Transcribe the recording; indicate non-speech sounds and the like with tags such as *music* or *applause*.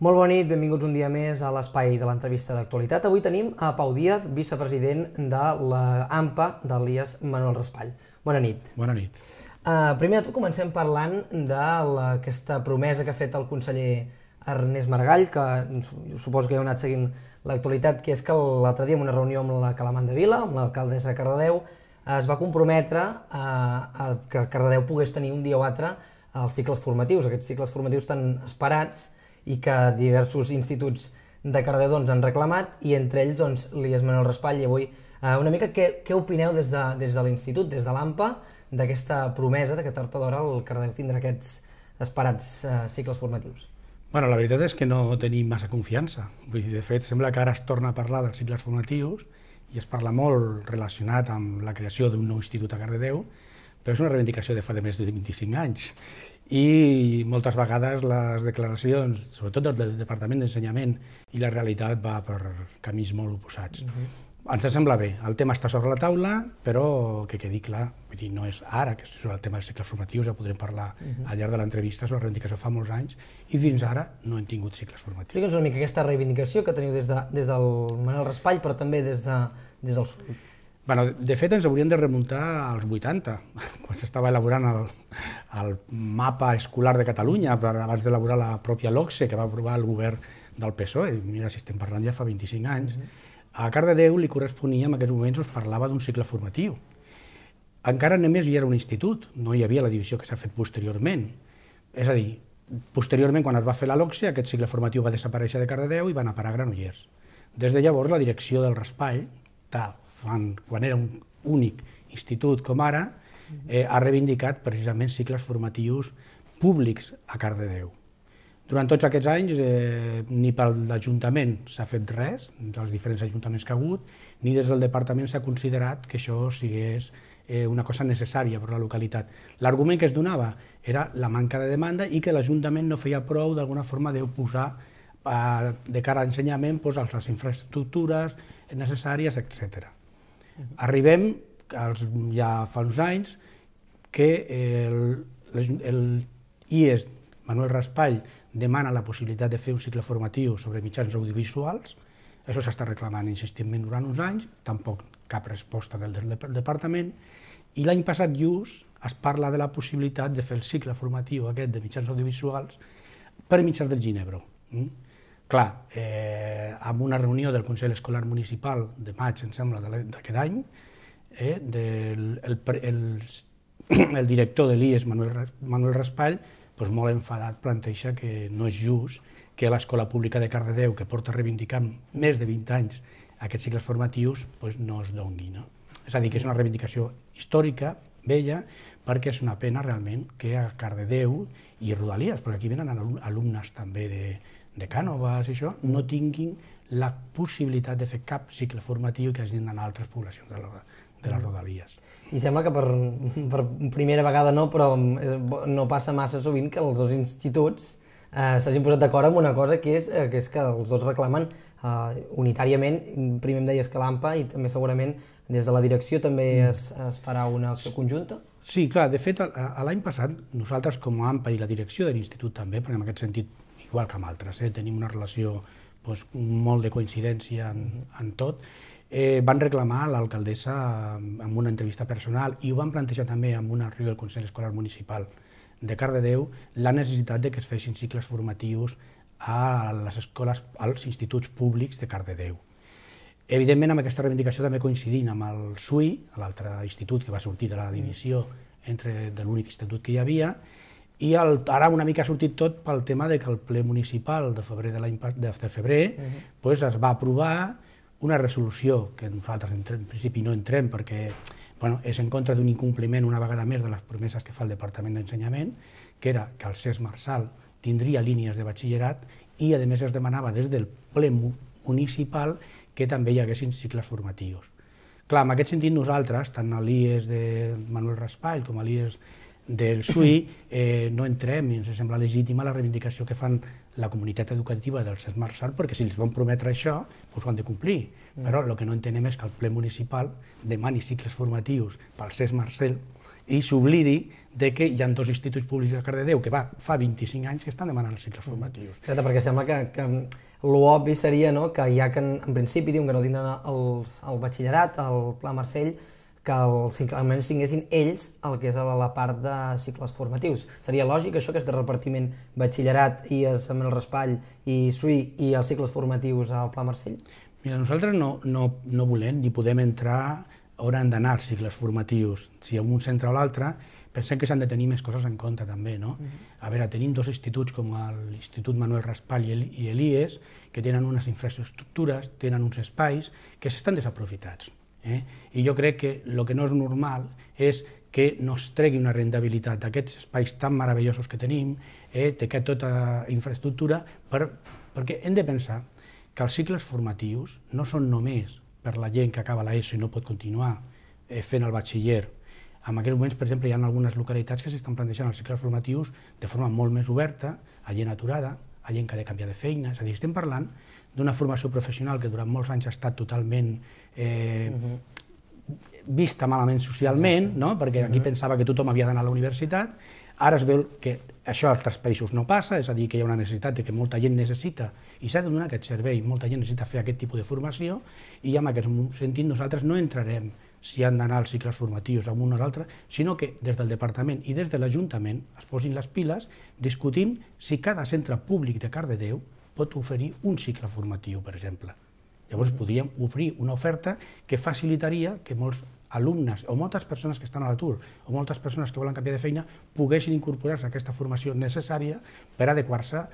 Molt bona nit, benvinguts un dia més a l'espai de l'entrevista d'actualitat. Avui tenim a Pau Díaz, vicepresident de l'AMPA d'Elias Manuel Raspall. Bona nit. Bona nit. Uh, primer de tot comencem parlant d'aquesta promesa que ha fet el conseller Ernest Margall, que suposo que heu anat seguint l'actualitat, que és que l'altre dia en una reunió amb la Calamant de Vila, amb l'alcaldessa de Cardedeu, es va comprometre a, uh, a que Cardedeu pogués tenir un dia o altre els cicles formatius, aquests cicles formatius tan esperats, i que diversos instituts de Cardeu doncs, han reclamat i entre ells doncs, li l'Ies el Raspall i avui eh, una mica què, què opineu des de, des de l'institut, des de l'AMPA d'aquesta promesa de que tard o d'hora el Cardedó tindrà aquests esperats eh, cicles formatius? Bueno, la veritat és que no tenim massa confiança. Vull dir, de fet, sembla que ara es torna a parlar dels cicles formatius i es parla molt relacionat amb la creació d'un nou institut a Cardedeu, però és una reivindicació de fa de més de 25 anys i moltes vegades les declaracions, sobretot del Departament d'Ensenyament, i la realitat va per camins molt oposats. Uh mhm. -huh. Ens sembla bé, el tema està sobre la taula, però que quedi clar, vull dir, no és ara, que és sobre el tema dels cicles formatius, ja podrem parlar uh mhm. -huh. al llarg de l'entrevista sobre la reivindicació fa molts anys, i fins ara no hem tingut cicles formatius. Explica'ns una mica aquesta reivindicació que teniu des, de, des del Manel Raspall, però també des, de, des del Bueno, de fet, ens hauríem de remuntar als 80, *laughs* quan s'estava elaborant el, el mapa escolar de Catalunya, abans d'elaborar la pròpia LOCSE, que va aprovar el govern del PSOE, mira si estem parlant ja fa 25 anys, uh -huh. a Cardedeu li corresponia, en aquests moments, us doncs, parlava d'un cicle formatiu. Encara només hi era un institut, no hi havia la divisió que s'ha fet posteriorment. És a dir, posteriorment, quan es va fer la LOCSE, aquest cicle formatiu va desaparèixer de Cardedeu i va anar a parar a Granollers. Des de llavors, la direcció del raspall, tal, quan, quan era un únic institut com ara, mhm. eh, ha reivindicat precisament cicles formatius públics a Cardedeu. Durant tots aquests anys eh, ni per l'Ajuntament s'ha fet res, dels diferents ajuntaments que ha hagut, ni des del Departament s'ha considerat que això sigués eh, una cosa necessària per a la localitat. L'argument que es donava era la manca de demanda i que l'Ajuntament no feia prou d'alguna forma de posar eh, de cara a ensenyament doncs, les infraestructures necessàries, etcètera. Arribem, als, ja fa uns anys, que el, el IES Manuel Raspall demana la possibilitat de fer un cicle formatiu sobre mitjans audiovisuals, això s'està reclamant insistentment durant uns anys, tampoc cap resposta del, departament, i l'any passat just es parla de la possibilitat de fer el cicle formatiu aquest de mitjans audiovisuals per mitjans del Ginebro. Mm? Clar, eh, amb una reunió del Consell Escolar Municipal de maig, em sembla, d'aquest any, eh, del, el, el, *clears throat* el director de l'IES, Manuel, Manuel Raspall, doncs molt enfadat planteja que no és just que l'Escola Pública de Cardedeu, que porta reivindicant més de 20 anys aquests cicles formatius, doncs no es dongui. No? És a dir, que és una reivindicació històrica, vella, perquè és una pena realment que a Cardedeu i Rodalies, perquè aquí venen alumnes també de, de Cànovas i això, no tinguin la possibilitat de fer cap cicle formatiu que hagin d'anar a altres poblacions de, la, de les mm. rodalies. I sembla que per, per primera vegada no, però no passa massa sovint que els dos instituts eh, s'hagin posat d'acord amb una cosa que és, eh, que és que els dos reclamen eh, unitàriament, primer em deies que l'AMPA i també segurament des de la direcció també mm. es, es farà una acció conjunta? Sí, clar, de fet l'any passat nosaltres com a AMPA i la direcció de l'institut també, perquè en aquest sentit igual que amb altres. Eh? Tenim una relació doncs, molt de coincidència en, mhm. en tot. Eh, van reclamar l'alcaldessa amb eh, una entrevista personal i ho van plantejar també amb una reunió del Consell Escolar Municipal de Cardedeu la necessitat de que es fessin cicles formatius a les escoles, als instituts públics de Cardedeu. Evidentment, amb aquesta reivindicació també coincidint amb el SUI, l'altre institut que va sortir de la divisió mhm. entre de l'únic institut que hi havia, i el, ara una mica ha sortit tot pel tema de que el ple municipal de febrer de l'any de, de febrer uh mhm. -huh. pues, es va aprovar una resolució, que nosaltres en, en principi no entrem perquè bueno, és en contra d'un incompliment una vegada més de les promeses que fa el Departament d'Ensenyament, que era que el CES Marçal tindria línies de batxillerat i, a més, es demanava des del ple municipal que també hi haguessin cicles formatius. Clar, en aquest sentit nosaltres, tant a l'IES de Manuel Raspall com a l'IES del SUI, eh, no entrem i ens sembla legítima la reivindicació que fan la comunitat educativa dels Smart Salt, perquè si els van prometre això, doncs ho han de complir. Mm. Però el que no entenem és que el ple municipal demani cicles formatius pels CES Marcel i s'oblidi de que hi ha dos instituts públics de Cardedeu que va, fa 25 anys que estan demanant els cicles mm. formatius. Exacte, perquè sembla que, que l'obvi seria no, que ja que en, en principi diuen que no tindran el, el batxillerat, el Pla Marcell, que el cicle, almenys tinguessin ells el que és a la part de cicles formatius. Seria lògic això que és de repartiment batxillerat i amb el raspall i SUI i els cicles formatius al Pla Marcell? Mira, nosaltres no, no, no volem ni podem entrar on han d'anar els cicles formatius, si en un centre o l'altre, pensem que s'han de tenir més coses en compte també, no? Uh mhm. -huh. A veure, tenim dos instituts com l'Institut Manuel Raspall i l'IES, que tenen unes infraestructures, tenen uns espais que s'estan desaprofitats Eh? I jo crec que el que no és normal és que no es tregui una rendibilitat d'aquests espais tan meravellosos que tenim, eh, d'aquesta tota infraestructura, per, perquè hem de pensar que els cicles formatius no són només per la gent que acaba l'ESO i no pot continuar eh, fent el batxiller. En aquests moments, per exemple, hi ha algunes localitats que s'estan plantejant els cicles formatius de forma molt més oberta, a gent aturada, a gent que ha de canviar de feina, és a dir, estem parlant d'una formació professional que durant molts anys ha estat totalment eh, mhm. vista malament socialment, no? perquè aquí mhm. pensava que tothom havia d'anar a la universitat, ara es veu que això a altres països no passa, és a dir, que hi ha una necessitat de que molta gent necessita i s'ha de donar aquest servei, molta gent necessita fer aquest tipus de formació i en aquest sentit nosaltres no entrarem si han d'anar als cicles formatius amb un o l'altre, sinó que des del departament i des de l'Ajuntament es posin les piles, discutim si cada centre públic de Cardedeu pot oferir un cicle formatiu, per exemple. Llavors podríem obrir una oferta que facilitaria que molts alumnes o moltes persones que estan a l'atur o moltes persones que volen canviar de feina poguessin incorporar-se a aquesta formació necessària per adequar-se